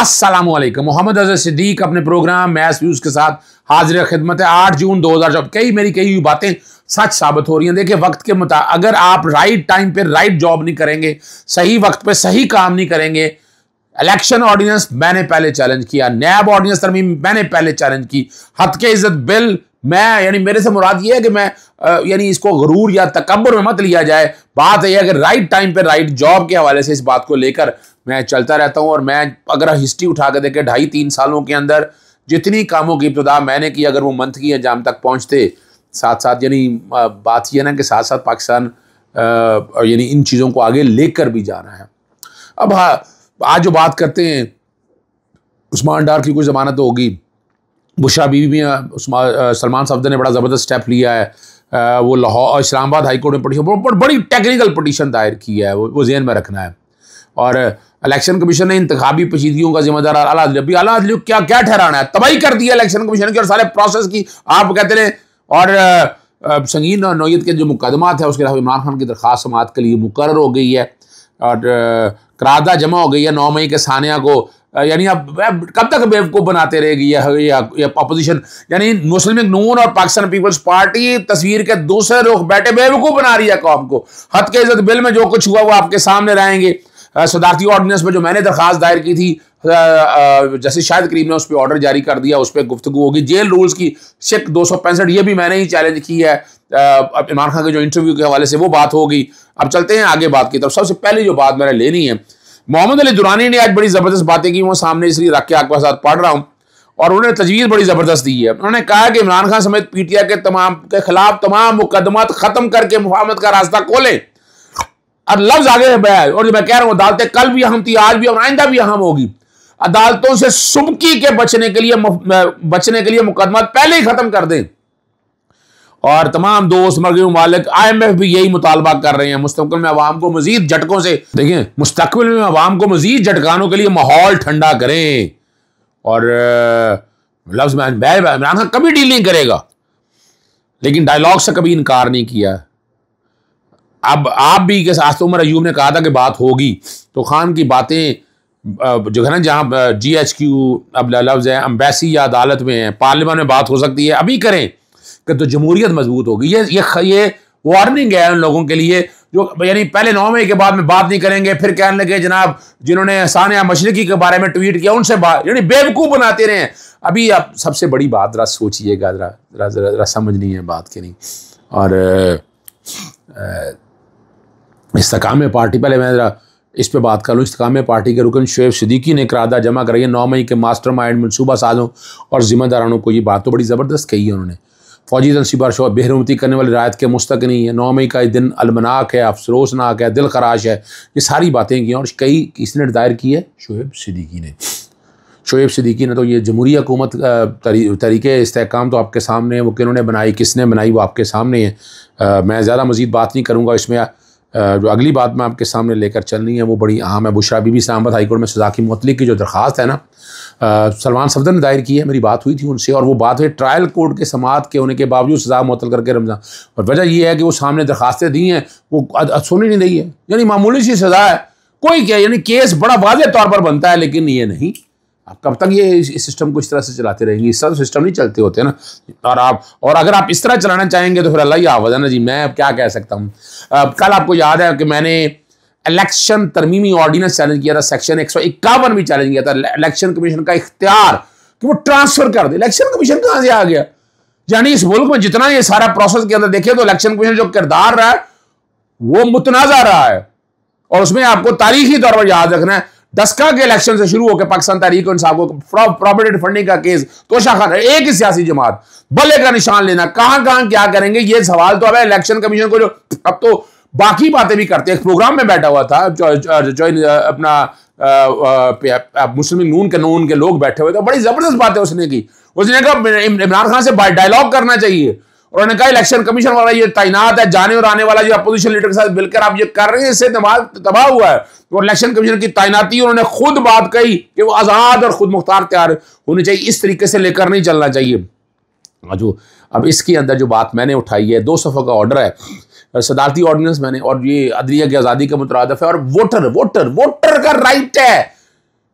असलम मोहम्मद अजहर सिद्दीक अपने programme mess views के साथ हाजिर खिदमत है आठ जून दो हज़ार चौबीस कई मेरी कई बातें सच साबित हो रही हैं देखिए वक्त के मुताबिक अगर आप राइट टाइम पे राइट जॉब नहीं करेंगे सही वक्त पे सही काम नहीं करेंगे इलेक्शन ऑर्डिनेंस मैंने पहले चैलेंज किया नैब ऑर्डिनेंस तरमीम मैंने पहले चैलेंज की हद के इज्जत बिल मैं यानी मेरे से मुराद ये है कि मैं यानी इसको गरूर या तकबर में मत लिया जाए बात यह है कि राइट टाइम पे राइट जॉब के हवाले से इस बात को लेकर मैं चलता रहता हूँ और मैं अगर हिस्ट्री उठा के देखें ढाई तीन सालों के अंदर जितनी कामों की इब्तदा मैंने की अगर वो मंथ की अंजाम तक पहुँचते साथ साथ यानी बात यह ना कि साथ साथ पाकिस्तान यानी इन चीज़ों को आगे लेकर भी जाना है अब हाँ आज जो बात करते हैं उस्मान डार की कुछ ज़मानत होगी बुशा बी में सलमान साहब ने बड़ा ज़बरदस्त स्टेप लिया है वो लाहौर इस्लामाबाद हाईकोर्ट में पटिशन बड़ बड़ी टेक्निकल पटिशन दायर की है वो वो जहन में रखना है और इलेक्शन कमीशन ने इंतबी पचीदगियों का जिम्मेदार अला अभी अला क्या क्या ठहराना है तबाही कर दिया इलेक्शन कमीशन की और सारे प्रोसेस की आप कहते हैं और संगीन और नोयत के जो मुकदमा है उसके खिलाफ इमरान खान की दरख्वास्त समात के लिए मुकर हो गई है और करारदा जमा हो गई है नौ मई के सानिया को यानी आप कब तक बेवकूफ़ बनाते रहेगी यह अपोजिशन यानी मुस्लिम नून और पाकिस्तान पीपल्स पार्टी तस्वीर के दूसरे रुख बैठे बेवकूफ़ बना रही है कौम को हद के इज्जत बिल में जो कुछ हुआ वो आपके सामने रहेंगे सदारती ऑर्डिनेंस में जो मैंने दरखास्त दायर की थी जैसे शायद करीम ने उस पर ऑर्डर जारी कर दिया उस पर गुफ्तु होगी जेल रूल्स की सिख दो सौ पैंसठ ये भी मैंने ही चैलेंज की है अब इमरान खान के जो इंटरव्यू के हवाले से वो बात होगी अब चलते हैं आगे बात की तरफ सबसे पहले जो बात मैंने लेनी है मोहम्मद अली दुरानी ने आज बड़ी ज़बरदस्त बातें की वो सामने इसलिए रख के आपके साथ पढ़ रहा हूँ और उन्होंने तजवीज़ बड़ी ज़बरदस्त दी है उन्होंने कहा कि इमरान खान समेत पीटीआई के तमाम के खिलाफ तमाम मुकदमा ख़त्म करके मुफामत का रास्ता खोले और लफ्ज़ आगे बयान और जो मैं कह रहा हूं अदालतें कल भी अहम थी आज भी और आइंदा भी अहम होगी अदालतों से सुबकी के बचने के लिए बचने के लिए मुकदमा पहले ही ख़त्म कर दें और तमाम दोस्त मरगी ममालिक आई एम एफ भी यही मुतालबा कर रहे हैं मुस्तबिल में आवाम को मजीद झटकों से देखें मुस्तबिल में आवाम को मजीद झटकानों के लिए माहौल ठंडा करें और लफ्ज इमरान खान कभी डील नहीं करेगा लेकिन डायलॉग से कभी इनकार नहीं किया अब आप भी के साथ उमर अयूब ने कहा था कि बात होगी तो खान की बातें जो है ना जहाँ जी एच क्यू अब लफ्ज़ है अम्बेसी या अदालत में है पार्लियामेंट में बात हो सकती है अभी करें कि तो जमहूरियत मजबूत होगी ये ये ये वार्निंग है उन लोगों के लिए जो यानी पहले नौ मई के बाद में बात नहीं करेंगे फिर कहने लगे जनाब जिन्होंने सानिया मशरकी के बारे में ट्वीट किया उनसे बात यानी बेवकूफ़ बनाते रहे अभी आप सबसे बड़ी बात ज़रा सोचिएगा ज़रा ज़रा है बात के नहीं और इसकाम पार्टी पहले मैं ज़रा इस पर बात कर लूँ इस्तकाम पार्टी के रुकन शुएब सिद्दीकी ने करादा जमा कराइए नौ मई के मास्टर माइंड मनसूबा साजों और ज़िम्मेदारानों को ये बात तो बड़ी ज़बरदस्त कही है उन्होंने फौजी बार शो बेहरमती करने वाली रायत के मुस्तक नहीं है नौ मई का दिन अलमनाक है अफसोसनाक है दिल खराश है ये सारी बातें की और कई इसने दायर की है शुएब सिद्दीकी ने शुएब सिद्दीकी ने तो ये जमहूरी हुकूमत तरीके इसकाम तो आपके सामने है वो किन्होंने बनाई किसने बनाई वो आपके सामने है आ, मैं ज़्यादा मज़ीद बात नहीं करूँगा इसमें जो अगली बात मैं आपके सामने लेकर चलनी है वो बड़ी अहम है बुशरा बीबी इस्लामाबाद हाईकोर्ट में सजा की मुतलिक की जो दरख्वास्त है ना सलमान सफदर ने दायर की है मेरी बात हुई थी उनसे और वो बात है ट्रायल कोर्ट के समात के होने के बावजूद सजा मुतल करके रमजान और वजह यह है कि वो सामने दरखास्तें दी हैं वो सुनी नहीं रही है यानी मामूली सी सजा है कोई क्या यानी केस बड़ा वाजह तौर पर बनता है लेकिन ये नहीं आप कब तक ये इस सिस्टम को इस तरह से चलाते रहेंगे इस तरह सिस्टम नहीं चलते होते ना और आप और अगर आप इस तरह चलाना चाहेंगे तो फिर अल्लाह ही आवाज है ना जी मैं अब क्या कह सकता हूँ कल आपको याद है कि मैंने इलेक्शन तरमीमी ऑर्डिनेंस चैलेंज किया था सेक्शन एक सौ इक्यावन भी चैलेंज किया था इलेक्शन कमीशन का इख्तियार कि वो ट्रांसफर कर दे इलेक्शन कमीशन कहाँ से आ गया यानी इस मुल्क में जितना ये सारा प्रोसेस के अंदर देखे तो इलेक्शन कमीशन जो किरदार रहा है वो मुतनाजा रहा है और उसमें आपको तारीखी तौर पर याद रखना है दसका के इलेक्शन से शुरू होकर पाकिस्तान तहरीक इंसाफ को फंडिंग का केस तोशा खान एक ही सियासी जमात बल्ले का निशान लेना कहां कहां क्या करेंगे ये सवाल तो अब इलेक्शन कमीशन को जो अब तो बाकी बातें भी करते हैं एक प्रोग्राम में बैठा हुआ था जो, जो, जो अपना मुस्लिम नून के नून के लोग बैठे हुए थे बड़ी जबरदस्त बात है उसने की उसने कहा इमरान खान से डायलॉग करना चाहिए उन्होंने कहा इलेक्शन कमीशन वाला ये तैनात है जाने और आने वाला जो अपोजिशन लीडर के साथ मिलकर आप ये कर रहे हैं इससे दिमाग तबाह हुआ है और इलेक्शन कमीशन की तैनाती उन्होंने खुद बात कही कि वो आज़ाद और खुद मुख्तार तैयार होनी चाहिए इस तरीके से लेकर नहीं चलना चाहिए जो अब इसके अंदर जो बात मैंने उठाई है दो सफ़ों का ऑर्डर है सदारती ऑर्डिनेंस मैंने और ये अदलिया की आज़ादी का मुतरदफ है और वोटर वोटर वोटर का राइट है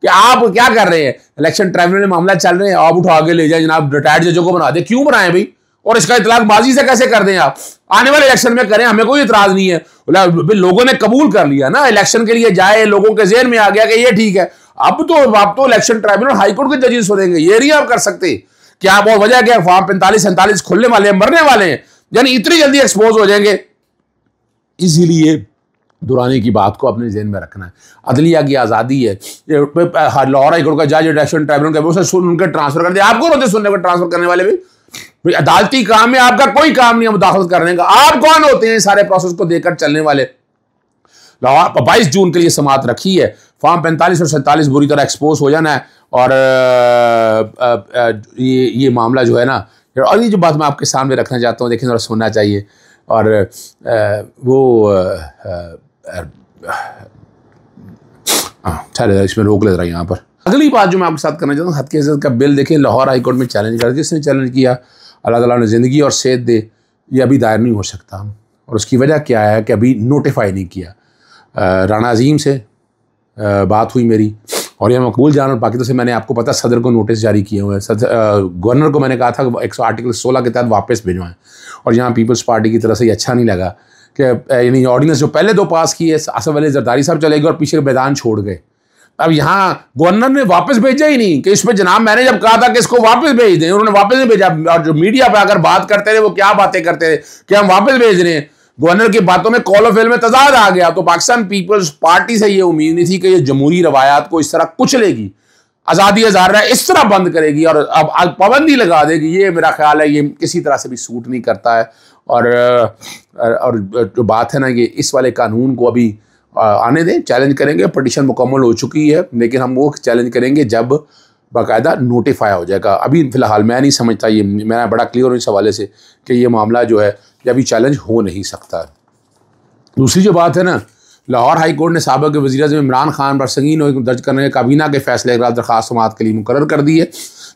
कि आप क्या कर रहे हैं इलेक्शन ट्राइब्यूनल में मामला चल रहे हैं आप उठा के ले जाए जनाब रिटायर्ड जजों को बना दे क्यों बनाए भाई और इसका इतलाक बाजी से कैसे कर दें आप आने वाले इलेक्शन में करें हमें कोई इतराज नहीं है बोला लोगों ने कबूल कर लिया ना इलेक्शन के लिए जाए लोगों के जेहन में आ गया कि ये ठीक है अब तो आप तो इलेक्शन ट्राइब्यूनल हाईकोर्ट के जजेस हो देंगे ये नहीं आप कर सकते क्या आप वजह क्या फॉर्म पैंतालीस सैंतालीस खुलने वाले हैं मरने वाले हैं यानी इतनी जल्दी एक्सपोज हो जाएंगे इसीलिए दुराने की बात को अपने जहन में रखना है अदलिया की आज़ादी है हाँ, लाहौर हाईकोर्ट का जज इलेक्शन ट्राइब्यूनल का सुन उनके ट्रांसफर कर दिया आपको रोते सुनने को ट्रांसफर करने वाले भी अदालती काम में आपका कोई काम नहीं है मुदाखलत करने का आप कौन होते हैं सारे प्रोसेस को देकर चलने वाले बाईस जून के लिए समाप्त रखी है फॉर्म पैंतालीस और सैंतालीस बुरी तरह एक्सपोज हो जाना है और ये ये मामला जो है ना और ये जो बात मैं आपके सामने रखना चाहता हूँ देखें और सुनना चाहिए और वो ठहरे इसमें रोक ले रहा यहाँ पर अगली बात जो मैं आपके साथ करना चाहता हूँ हद के का बिल देखें लाहौर हाईकोर्ट में चैलेंज कर जिसने चैलेंज किया अल्लाह ताला ने ज़िंदगी और सेहत दे ये अभी दायर नहीं हो सकता और उसकी वजह क्या है कि अभी नोटिफाई नहीं किया राना अजीम से आ, बात हुई मेरी और यह मकबूल जान और पाकिस्तान से मैंने आपको पता सदर को नोटिस जारी किए हुए हैं गवर्नर को मैंने कहा था एक सौ आर्टिकल सोलह के तहत वापस भिजवाएं और यहाँ पीपल्स पार्टी की तरफ से ये अच्छा नहीं लगा कि यानी ऑर्डिनेंस जो पहले दो पास किए असम अली जरदारी साहब चले गए और पीछे मैदान छोड़ गए अब यहाँ गवर्नर ने वापस भेजा ही नहीं कि इस पर जनाब मैंने जब कहा था कि इसको वापस भेज दें उन्होंने वापस नहीं भेजा और जो मीडिया पर अगर बात करते रहे वो क्या बातें करते रहे कि हम वापस भेज रहे हैं गवर्नर की बातों में कॉल ऑफ में तजाद आ गया तो पाकिस्तान पीपल्स पार्टी से ये उम्मीद नहीं थी कि ये जमहूरी रवायात को इस तरह कुचलेगी आज़ादी हजारा इस तरह बंद करेगी और अब पाबंदी लगा देगी ये मेरा ख्याल है ये किसी तरह से भी सूट नहीं करता है और और जो बात है ना ये इस वाले कानून को अभी आने दें चैलेंज करेंगे पटिशन मुकम्मल हो चुकी है लेकिन हम वो चैलेंज करेंगे जब बाकायदा नोटिफाई हो जाएगा अभी फ़िलहाल मैं नहीं समझता ये मैं बड़ा क्लियर हूँ इस हवाले से कि ये मामला जो है ये अभी चैलेंज हो नहीं सकता दूसरी जो बात है ना लाहौर हाई कोर्ट ने सबक वजी अजम इमरान खान पर संगीन दर्ज करने के काबीना के फैसले के बाद दरखास्त समात के लिए मुकर कर दी है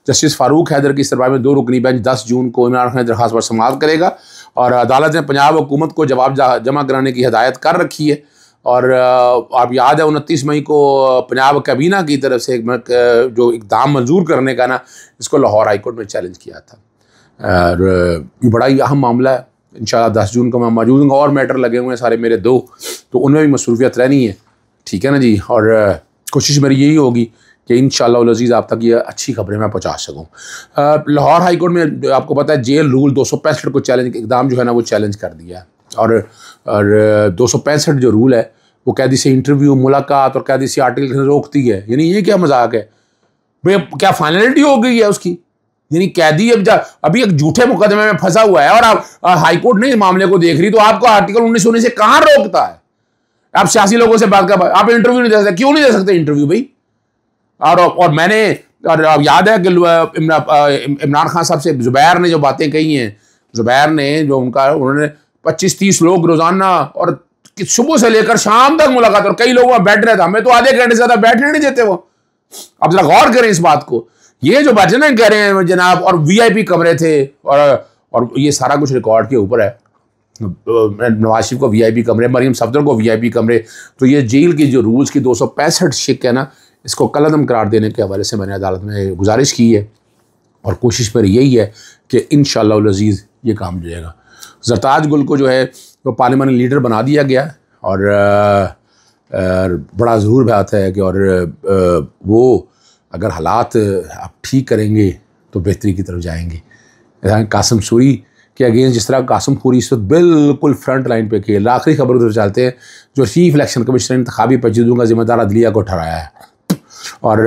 जस्टिस फारूक हैदर की सरबाई में दो रुकनी बेंच दस जून को इमरान खान दरखास्त पर समात करेगा और अदालत ने पंजाब हुकूमत को जवाब जमा कराने की हदायत कर रखी है और आप याद है उनतीस मई को पंजाब कबीना की तरफ से एक जो इकदाम मंजूर करने का ना इसको लाहौर हाईकोर्ट में चैलेंज किया था और ये बड़ा ही अहम मामला है इन दस जून को मैं मौजूद हूँ और मैटर लगे हुए हैं सारे मेरे दो तो उनमें भी मसरूफियत रहनी है ठीक है ना जी और कोशिश मेरी यही होगी कि इन शजीज़ आप तक ये अच्छी खबरें मैं पहुँचा सकूँ लाहौर हाईकोर्ट में आपको पता है जेल रूल दो सौ पैंसठ को चैलेंज इकदाम जो है ना वो चैलेंज कर दिया है और और दो जो रूल है वो कैदी से इंटरव्यू मुलाकात और कैदी से आर्टिकल रोकती है यानी ये क्या मजाक है भाई क्या फाइनलिटी हो गई है उसकी यानी कैदी अब जा अभी एक झूठे मुकदमे में फंसा हुआ है और आप हाईकोर्ट ने इस मामले को देख रही तो आपको आर्टिकल उन्नीस होने से कहाँ रोकता है आप सियासी लोगों से बात कर आप इंटरव्यू नहीं दे सकते क्यों नहीं दे सकते इंटरव्यू भाई और और मैंने और याद है कि इमरान खान साहब से जुबैर ने जो बातें कही हैं जुबैर ने जो उनका उन्होंने पच्चीस तीस लोग रोजाना और सुबह से लेकर शाम तक मुलाकात और कई लोग वहां बैठ रहे थे हमें तो आधे घंटे से ज्यादा बैठने नहीं देते वो अब जरा गौर करें इस बात को ये जो भजन कह रहे हैं जनाब और वीआईपी कमरे थे और और ये सारा कुछ रिकॉर्ड के ऊपर है नवाज शिफ को वीआईपी कमरे मरीम सफदर को वीआईपी कमरे तो ये जेल की जो रूल्स की दो शिक है ना इसको कलदम करार देने के हवाले से मैंने अदालत में गुजारिश की है और कोशिश पर यही है कि इन शजीज़ ये काम जाएगा जरताज गुल को जो है वो पार्लियामानी लीडर बना दिया गया और बड़ा ज़रूर बात है कि और वो अगर हालात आप ठीक करेंगे तो बेहतरी की तरफ जाएंगे कासम सूरी के अगेंस्ट जिस तरह कासम खोरी इस वक्त बिल्कुल फ्रंट लाइन पे खेल आखिरी खबर उधर चलते हैं जो चीफ इलेक्शन कमिश्नर इंतबी पचीदों का जिम्मेदार अदलिया को ठहराया है और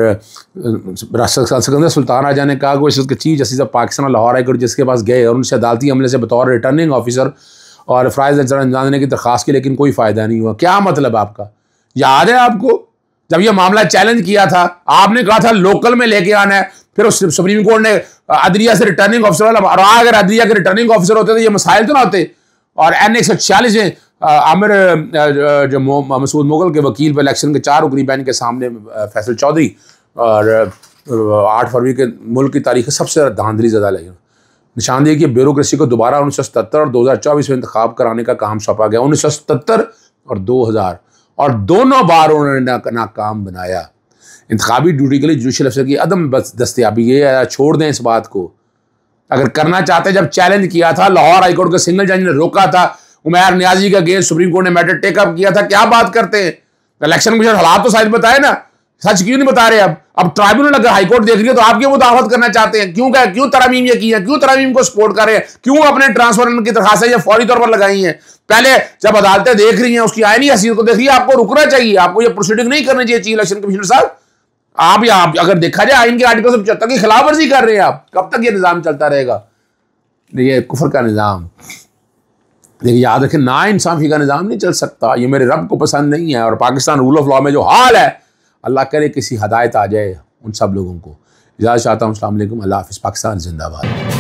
सिकंदर सुल्तान राजा ने कहा कि उसके chief justice of Pakistan Lahore high court जिसके पास गए और उनसे अदालती हमले से बतौर रिटर्निंग ऑफिसर और फ्राइज अल्जर की दरख्वास्त की लेकिन कोई फ़ायदा नहीं हुआ क्या मतलब आपका याद है आपको जब यह मामला चैलेंज किया था आपने कहा था लोकल में लेके आना है फिर उस सुप्रीम कोर्ट ने अदरिया से रिटर्निंग ऑफिसर वाला और अगर अदरिया के रिटर्निंग ऑफिसर होते तो ये मसाइल तो ना होते और एन एक सौ छियालीस में आमिर जो मसूद मुगल के वकील पर इलेक्शन के चार रुकनी बैन के सामने फैसल चौधरी और आठ फरवरी के मुल्क की तारीख सबसे ज्यादा धांधली ज़्यादा लगी निशानदेही की ब्यूरोसी को दोबारा उन्नीस सौ सतर और दो हज़ार चौबीस में इंतखब कराने का काम सौंपा गया उन्नीस सौ सतर और दो हज़ार और दोनों बार उन्होंने नाकाम बनाया इंतबी ड्यूटी के लिए जुडिशल अफसर की अदम दस्तियाबी ये छोड़ दें इस बात को अगर करना चाहते जब चैलेंज किया था लाहौर हाईकोर्ट के सिंगल जज ने रोका था उमैर न्याजी का गेंद सुप्रीम कोर्ट ने मैटर टेकअप किया था क्या बात करते हैं इलेक्शन कमीशन हालात तो शायद बताए ना सच क्यों नहीं बता रहे अब अब ट्राइब्यूनल अगर हाईकोर्ट देख रही है तो आप क्यों मुदावत करना चाहते हैं क्यों क्या क्यों तरामीम ये की है क्यों तरामीम को सपोर्ट कर रहे हैं क्यों अपने ट्रांसफर की दरखास्तें ये फौरी तौर पर लगाई हैं पहले जब अदालतें देख रही हैं उसकी आयनी हसीन को देख रही है आपको रुकना चाहिए आपको ये प्रोसीडिंग नहीं करनी चाहिए इलेक्शन कमिश्नर साहब आप या आप अगर देखा जाए आइन के आर्टिकल सौ पचहत्तर की खिलाफ वर्जी कर रहे हैं आप कब तक ये निज़ाम चलता रहेगा ये कुफर का निज़ाम देखिए याद रखें ना इंसाफी का निज़ाम नहीं चल सकता ये मेरे रब को पसंद नहीं है और पाकिस्तान रूल ऑफ लॉ में जो हाल है अल्लाह करे किसी हदायत आ जाए उन सब लोगों को इजाज़त चाहता हूँ अल्लाह हाफ़ पाकिस्तान जिंदाबाद